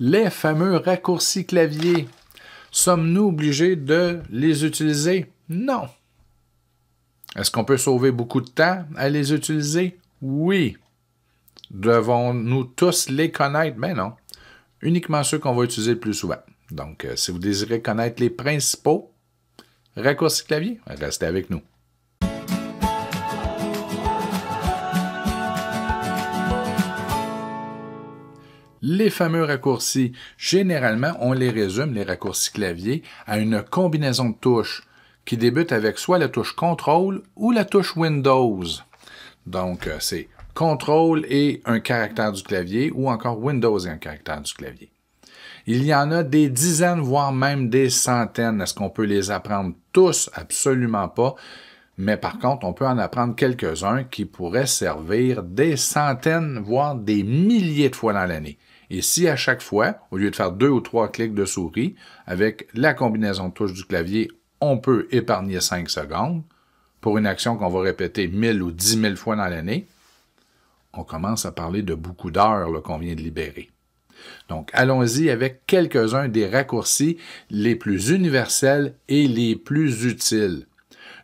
les fameux raccourcis clavier. Sommes-nous obligés de les utiliser? Non. Est-ce qu'on peut sauver beaucoup de temps à les utiliser? Oui. Devons-nous tous les connaître? Ben non. Uniquement ceux qu'on va utiliser le plus souvent. Donc, euh, si vous désirez connaître les principaux raccourcis clavier, restez avec nous. fameux raccourcis. Généralement, on les résume, les raccourcis clavier, à une combinaison de touches qui débute avec soit la touche Contrôle ou la touche Windows. Donc, euh, c'est Contrôle et un caractère du clavier ou encore Windows et un caractère du clavier. Il y en a des dizaines, voire même des centaines. Est-ce qu'on peut les apprendre tous? Absolument pas. Mais par contre, on peut en apprendre quelques-uns qui pourraient servir des centaines, voire des milliers de fois dans l'année. Et si à chaque fois, au lieu de faire deux ou trois clics de souris, avec la combinaison de touches du clavier, on peut épargner 5 secondes pour une action qu'on va répéter 1000 ou dix mille fois dans l'année, on commence à parler de beaucoup d'heures qu'on vient de libérer. Donc, allons-y avec quelques-uns des raccourcis les plus universels et les plus utiles.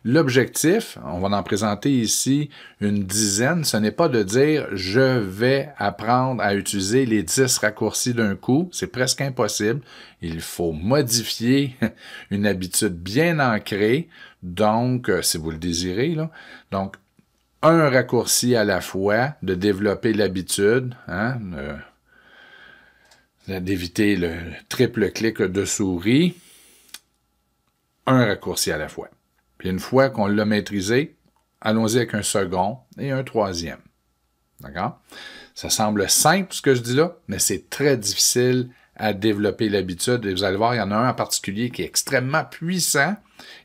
L'objectif, on va en présenter ici une dizaine, ce n'est pas de dire je vais apprendre à utiliser les dix raccourcis d'un coup, c'est presque impossible. Il faut modifier une habitude bien ancrée, donc euh, si vous le désirez, donc un raccourci à la fois, de développer l'habitude, hein, d'éviter le triple clic de souris, un raccourci à la fois une fois qu'on l'a maîtrisé, allons-y avec un second et un troisième. D'accord? Ça semble simple ce que je dis là, mais c'est très difficile à développer l'habitude. Et vous allez voir, il y en a un en particulier qui est extrêmement puissant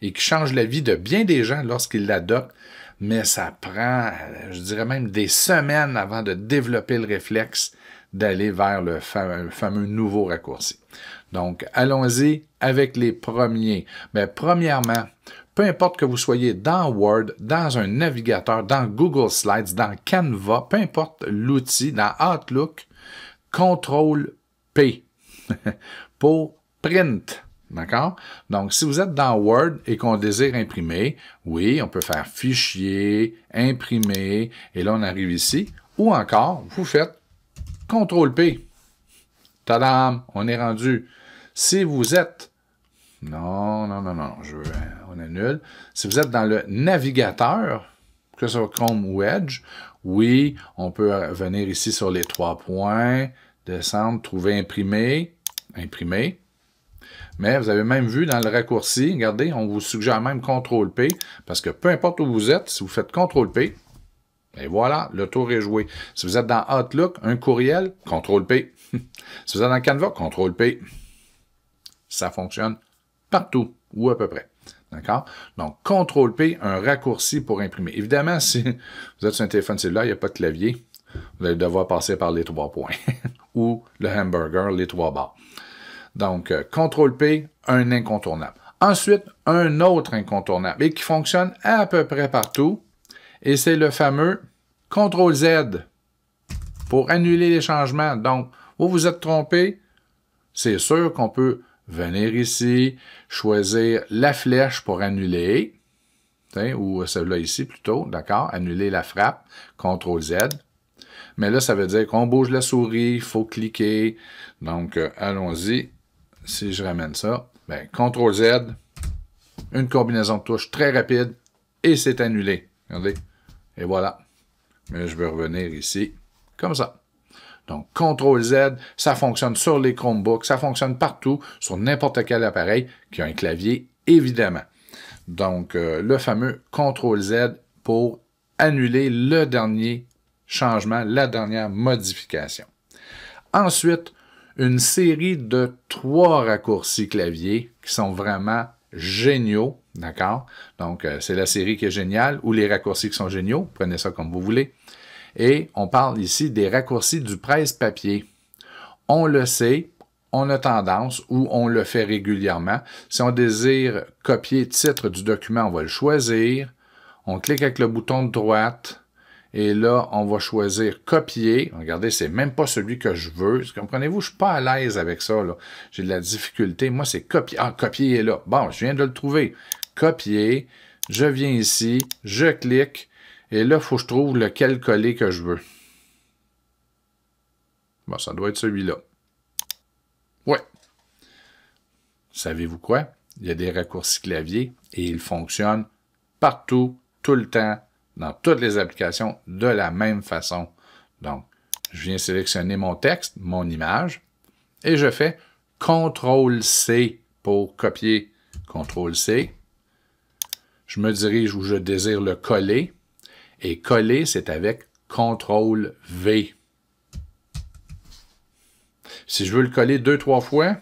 et qui change la vie de bien des gens lorsqu'ils l'adoptent. Mais ça prend, je dirais même des semaines avant de développer le réflexe d'aller vers le fameux nouveau raccourci. Donc, allons-y avec les premiers. Mais ben, premièrement, peu importe que vous soyez dans Word, dans un navigateur, dans Google Slides, dans Canva, peu importe l'outil, dans Outlook, CTRL P pour print. D'accord? Donc, si vous êtes dans Word et qu'on désire imprimer, oui, on peut faire fichier, imprimer, et là, on arrive ici. Ou encore, vous faites CTRL P. Tadam! On est rendu. Si vous êtes non, non, non, non. Je, euh, on annule. Si vous êtes dans le navigateur, que ce soit Chrome ou Edge, oui, on peut euh, venir ici sur les trois points, descendre, trouver imprimer, imprimer. Mais vous avez même vu dans le raccourci, regardez, on vous suggère même CTRL-P, parce que peu importe où vous êtes, si vous faites CTRL-P, et voilà, le tour est joué. Si vous êtes dans Outlook, un courriel, CTRL-P. si vous êtes dans Canva, CTRL-P. Ça fonctionne partout, ou à peu près. D'accord? Donc, CTRL-P, un raccourci pour imprimer. Évidemment, si vous êtes sur un téléphone cellulaire, il n'y a pas de clavier, vous allez devoir passer par les trois points ou le hamburger, les trois barres. Donc, euh, CTRL-P, un incontournable. Ensuite, un autre incontournable et qui fonctionne à peu près partout, et c'est le fameux CTRL-Z pour annuler les changements. Donc, vous vous êtes trompé, c'est sûr qu'on peut venir ici, choisir la flèche pour annuler, hein, ou celle-là ici plutôt, d'accord, annuler la frappe, CTRL Z. Mais là, ça veut dire qu'on bouge la souris, il faut cliquer. Donc, euh, allons-y. Si je ramène ça, ben, CTRL Z, une combinaison de touches très rapide, et c'est annulé. Regardez. Et voilà. Mais je vais revenir ici, comme ça. Donc, CTRL Z, ça fonctionne sur les Chromebooks, ça fonctionne partout, sur n'importe quel appareil qui a un clavier, évidemment. Donc, euh, le fameux CTRL Z pour annuler le dernier changement, la dernière modification. Ensuite, une série de trois raccourcis clavier qui sont vraiment géniaux, d'accord? Donc, euh, c'est la série qui est géniale ou les raccourcis qui sont géniaux, prenez ça comme vous voulez. Et on parle ici des raccourcis du presse-papier. On le sait, on a tendance, ou on le fait régulièrement, si on désire copier titre du document, on va le choisir, on clique avec le bouton de droite, et là, on va choisir copier. Regardez, c'est même pas celui que je veux. Comprenez-vous, je suis pas à l'aise avec ça. J'ai de la difficulté. Moi, c'est copier. Ah, copier est là. Bon, je viens de le trouver. Copier. Je viens ici. Je clique. Et là, il faut que je trouve lequel coller que je veux. Bon, ça doit être celui-là. Ouais. Savez-vous quoi? Il y a des raccourcis clavier et ils fonctionnent partout, tout le temps, dans toutes les applications de la même façon. Donc, je viens sélectionner mon texte, mon image, et je fais CTRL-C pour copier. CTRL-C. Je me dirige où je désire le coller. Et coller, c'est avec CTRL V. Si je veux le coller deux, trois fois,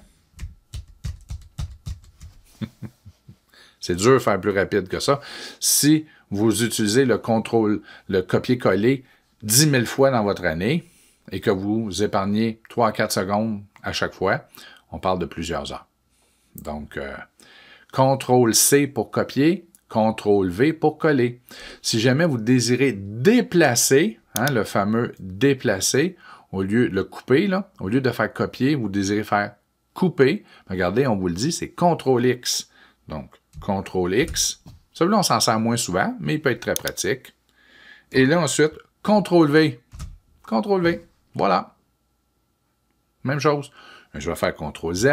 c'est dur de faire plus rapide que ça. Si vous utilisez le contrôle, le copier-coller 10 000 fois dans votre année et que vous épargnez 3 à 4 secondes à chaque fois, on parle de plusieurs heures. Donc, euh, CTRL-C pour copier, CTRL V pour coller. Si jamais vous désirez déplacer, hein, le fameux déplacer, au lieu de le couper, là, au lieu de faire copier, vous désirez faire couper. Regardez, on vous le dit, c'est CTRL X. Donc, CTRL X. Celui-là, on s'en sert moins souvent, mais il peut être très pratique. Et là, ensuite, CTRL V. CTRL V. Voilà. Même chose. Je vais faire CTRL Z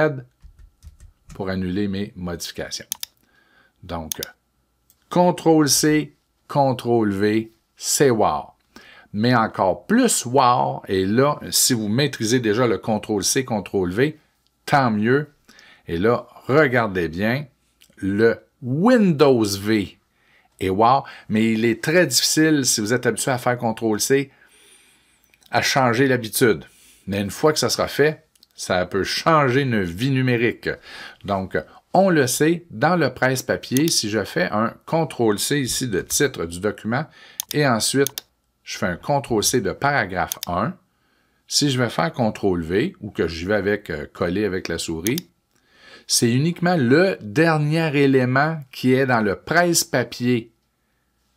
pour annuler mes modifications. Donc, CTRL-C, CTRL-V, c'est wow. Mais encore plus wow, et là, si vous maîtrisez déjà le CTRL-C, CTRL-V, tant mieux. Et là, regardez bien, le Windows V est wow, mais il est très difficile, si vous êtes habitué à faire CTRL-C, à changer l'habitude. Mais une fois que ça sera fait, ça peut changer une vie numérique. Donc, on le sait, dans le presse-papier, si je fais un CTRL-C ici de titre du document et ensuite je fais un CTRL-C de paragraphe 1, si je vais faire CTRL-V ou que je vais avec euh, coller avec la souris, c'est uniquement le dernier élément qui est dans le presse-papier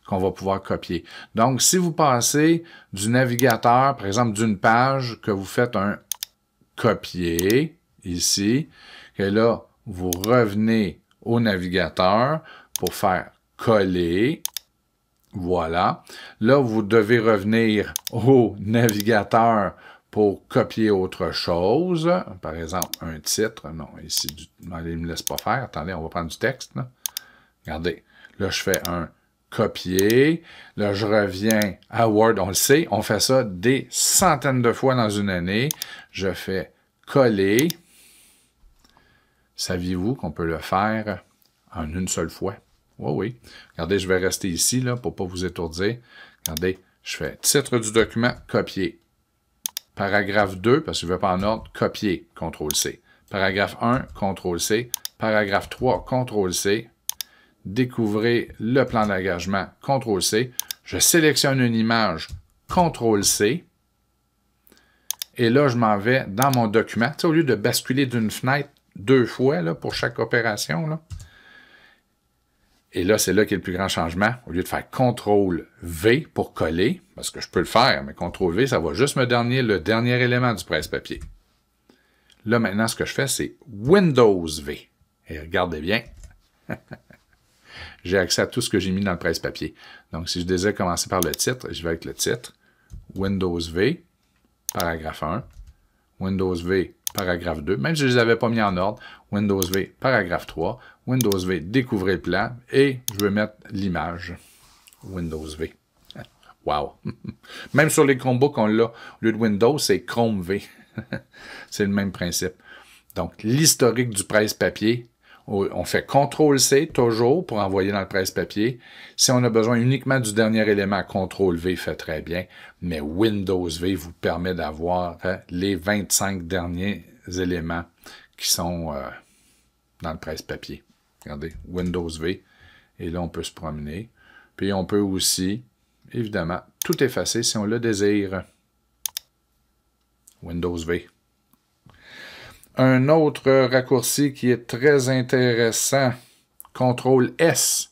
qu'on va pouvoir copier. Donc, si vous passez du navigateur, par exemple d'une page, que vous faites un copier ici, et là, vous revenez au navigateur pour faire coller. Voilà. Là, vous devez revenir au navigateur pour copier autre chose. Par exemple, un titre. Non, ici, il ne me laisse pas faire. Attendez, on va prendre du texte. Regardez. Là, je fais un copier. Là, je reviens à Word. On le sait, on fait ça des centaines de fois dans une année. Je fais coller. Saviez-vous qu'on peut le faire en une seule fois? Oui, oui. Regardez, je vais rester ici là, pour ne pas vous étourdir. Regardez, je fais titre du document, copier. Paragraphe 2, parce que je ne veux pas en ordre, copier, CTRL-C. Paragraphe 1, CTRL-C. Paragraphe 3, CTRL-C. Découvrez le plan d'engagement, CTRL-C. Je sélectionne une image, CTRL-C. Et là, je m'en vais dans mon document. au lieu de basculer d'une fenêtre deux fois là, pour chaque opération. Là. Et là, c'est là qu'est le plus grand changement. Au lieu de faire CTRL V pour coller, parce que je peux le faire, mais CTRL V, ça va juste me donner le dernier élément du presse-papier. Là, maintenant, ce que je fais, c'est Windows V. Et regardez bien. j'ai accès à tout ce que j'ai mis dans le presse-papier. Donc, si je désire commencer par le titre, je vais avec le titre. Windows V, paragraphe 1. Windows V, paragraphe 2, même si je ne les avais pas mis en ordre, Windows V, paragraphe 3, Windows V, découvrez le plan, et je vais mettre l'image Windows V. Wow! Même sur les Chromebooks, qu'on l'a. Au lieu de Windows, c'est Chrome V. c'est le même principe. Donc, l'historique du presse-papier on fait CTRL-C toujours pour envoyer dans le presse-papier. Si on a besoin uniquement du dernier élément, CTRL-V fait très bien, mais Windows-V vous permet d'avoir hein, les 25 derniers éléments qui sont euh, dans le presse-papier. Regardez, Windows-V. Et là, on peut se promener. Puis on peut aussi, évidemment, tout effacer si on le désire. Windows-V. Un autre raccourci qui est très intéressant, CTRL S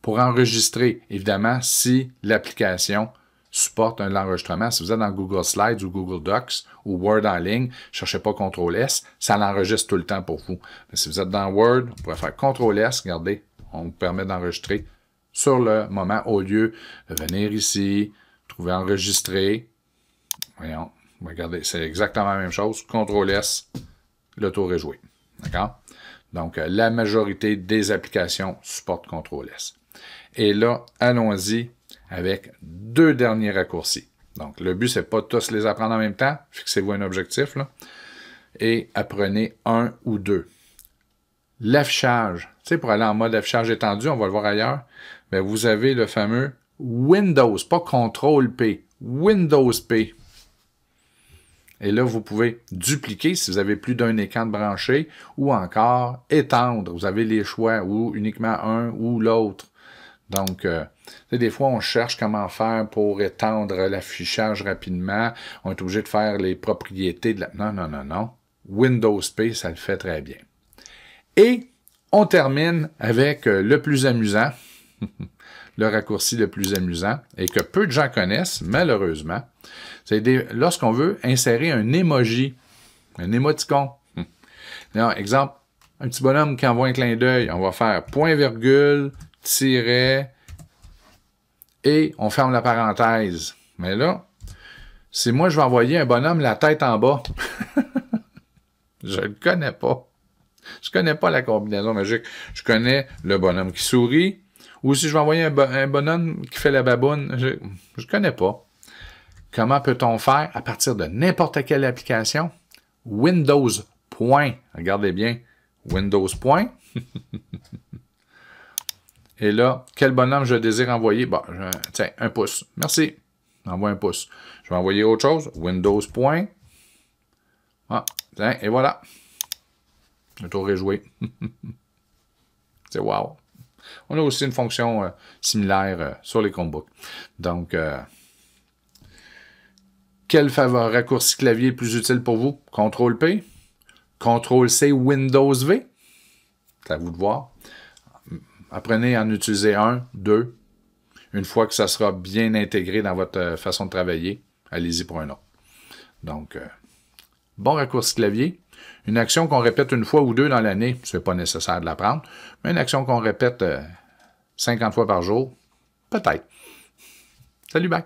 pour enregistrer. Évidemment, si l'application supporte un enregistrement, si vous êtes dans Google Slides ou Google Docs ou Word en ligne, cherchez pas CTRL S, ça l'enregistre tout le temps pour vous. Mais si vous êtes dans Word, vous pouvez faire CTRL S, regardez, on vous permet d'enregistrer sur le moment au lieu de venir ici, trouver enregistrer. Voyons, Regardez, c'est exactement la même chose. CTRL-S, le tour est joué. D'accord? Donc, euh, la majorité des applications supportent CTRL-S. Et là, allons-y avec deux derniers raccourcis. Donc, le but, n'est pas de tous les apprendre en même temps. Fixez-vous un objectif, là. Et apprenez un ou deux. L'affichage. Tu sais, pour aller en mode affichage étendu, on va le voir ailleurs. Mais vous avez le fameux Windows, pas CTRL-P. Windows P. Et là, vous pouvez dupliquer si vous avez plus d'un écran de branché ou encore étendre. Vous avez les choix ou uniquement un ou l'autre. Donc, euh, des fois, on cherche comment faire pour étendre l'affichage rapidement. On est obligé de faire les propriétés de la... Non, non, non, non. Windows P, ça le fait très bien. Et on termine avec euh, le plus amusant. le raccourci le plus amusant et que peu de gens connaissent, malheureusement, c'est lorsqu'on veut insérer un emoji, un émoticon. Hmm. exemple, un petit bonhomme qui envoie un clin d'œil, on va faire point virgule, tiret, et on ferme la parenthèse. Mais là, c'est moi, je vais envoyer un bonhomme la tête en bas. je ne le connais pas. Je ne connais pas la combinaison magique. Je connais le bonhomme qui sourit, ou si je vais envoyer un, bonhomme qui fait la baboune, je ne connais pas. Comment peut-on faire à partir de n'importe quelle application? Windows. Regardez bien. Windows. Et là, quel bonhomme je désire envoyer? tiens, un pouce. Merci. Envoie un pouce. Je vais envoyer autre chose. Windows. Point. Ah, tiens, et voilà. Le tour est joué. C'est wow. On a aussi une fonction euh, similaire euh, sur les Chromebooks. Donc, euh, quel raccourci clavier est plus utile pour vous? CTRL P, CTRL C, Windows V. C'est à vous de voir. Apprenez à en utiliser un, deux. Une fois que ça sera bien intégré dans votre façon de travailler, allez-y pour un autre. Donc, bon raccourci clavier. Une action qu'on répète une fois ou deux dans l'année, n'est pas nécessaire de la prendre, mais une action qu'on répète 50 euh, fois par jour, peut-être. Salut, bye!